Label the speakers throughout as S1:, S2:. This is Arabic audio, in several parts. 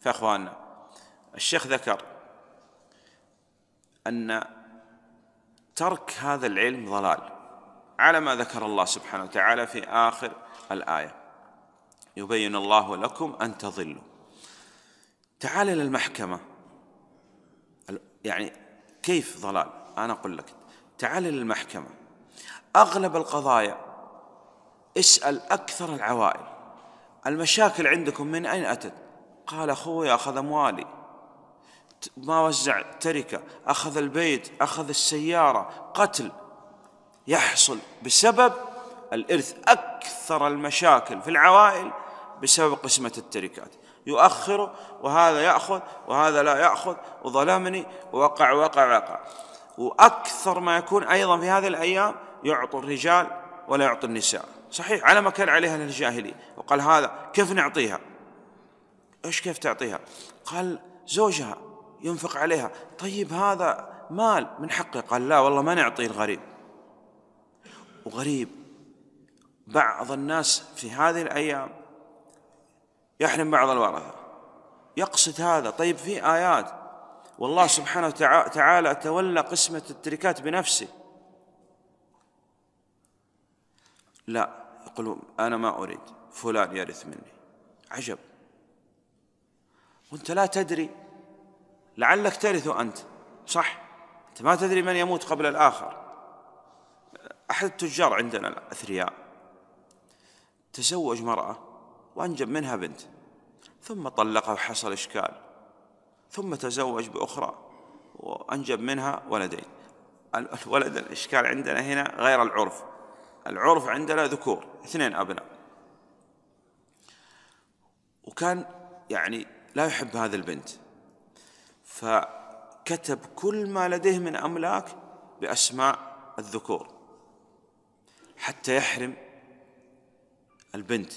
S1: فاخواننا الشيخ ذكر ان ترك هذا العلم ضلال على ما ذكر الله سبحانه وتعالى في اخر الايه يبين الله لكم ان تضلوا تعال الى المحكمه يعني كيف ضلال انا اقول لك تعال الى المحكمه اغلب القضايا اسال اكثر العوائل المشاكل عندكم من اين اتت قال أخوي أخذ أموالي ما وزع تركة أخذ البيت أخذ السيارة قتل يحصل بسبب الإرث أكثر المشاكل في العوائل بسبب قسمة التركات يؤخره وهذا يأخذ وهذا لا يأخذ وظلمني وقع وقع وقع وأكثر ما يكون أيضا في هذه الأيام يعطوا الرجال ولا يعطوا النساء صحيح على ما كان عليها الجاهلية وقال هذا كيف نعطيها ايش كيف تعطيها؟ قال زوجها ينفق عليها طيب هذا مال من حقه قال لا والله ما نعطيه الغريب وغريب بعض الناس في هذه الأيام يحرم بعض الورثة يقصد هذا طيب في آيات والله سبحانه وتعالى تولى قسمة التركات بنفسه لا يقول أنا ما أريد فلان يرث مني عجب وانت لا تدري لعلك ترث انت صح انت ما تدري من يموت قبل الاخر احد التجار عندنا الاثرياء تزوج مراه وانجب منها بنت ثم طلقها وحصل اشكال ثم تزوج باخرى وانجب منها ولدين الولد الاشكال عندنا هنا غير العرف العرف عندنا ذكور اثنين ابناء وكان يعني لا يحب هذا البنت فكتب كل ما لديه من أملاك بأسماء الذكور حتى يحرم البنت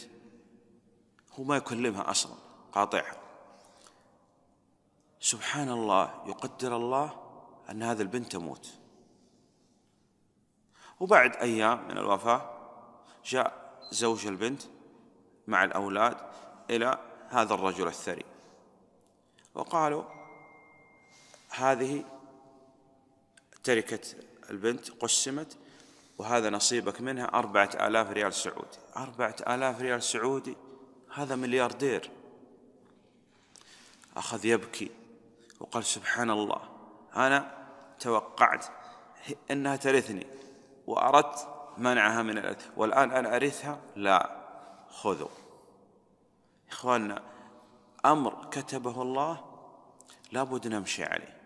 S1: هو ما يكلمها أصلا قاطعها سبحان الله يقدر الله أن هذا البنت تموت وبعد أيام من الوفاة جاء زوج البنت مع الأولاد إلى هذا الرجل الثري وقالوا هذه تركة البنت قسمت وهذا نصيبك منها أربعة آلاف ريال سعودي أربعة آلاف ريال سعودي هذا ملياردير أخذ يبكي وقال سبحان الله أنا توقعت أنها ترثني وأردت منعها من الأرث والآن أنا أرثها لا خذوا إخواننا امر كتبه الله لابد نمشي عليه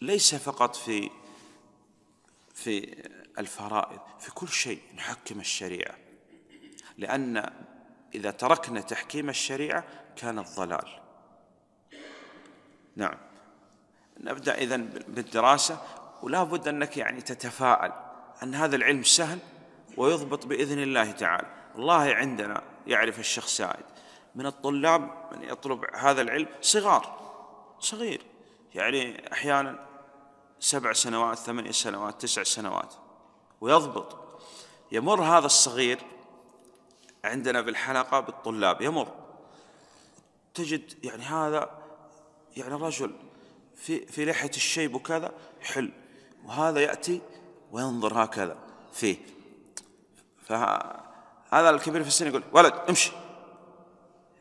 S1: ليس فقط في في الفرائض في كل شيء نحكم الشريعه لان اذا تركنا تحكيم الشريعه كان الضلال نعم نبدا اذا بالدراسه ولا بد انك يعني تتفاءل ان هذا العلم سهل ويضبط باذن الله تعالى الله عندنا يعرف الشيخ سعيد من الطلاب من يطلب هذا العلم صغار صغير يعني أحيانا سبع سنوات ثمانية سنوات تسع سنوات ويضبط يمر هذا الصغير عندنا في الحلقة بالطلاب يمر تجد يعني هذا يعني رجل في في لحية الشيب وكذا حل وهذا يأتي وينظر هكذا فيه فهذا الكبير في السن يقول ولد امشي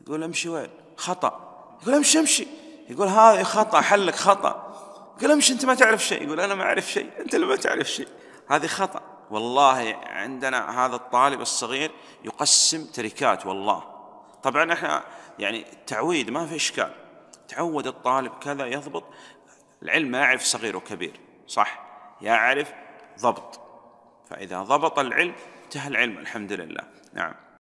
S1: يقول امشي وين خطأ يقول امشي امشي يقول هذا خطأ حلك خطأ يقول امشي انت ما تعرف شيء يقول انا ما اعرف شيء انت اللي ما تعرف شيء هذه خطأ والله عندنا هذا الطالب الصغير يقسم تركات والله طبعا احنا يعني تعويد ما في اشكال تعود الطالب كذا يضبط العلم ما يعرف صغير وكبير صح يعرف ضبط فاذا ضبط العلم انتهى العلم الحمد لله نعم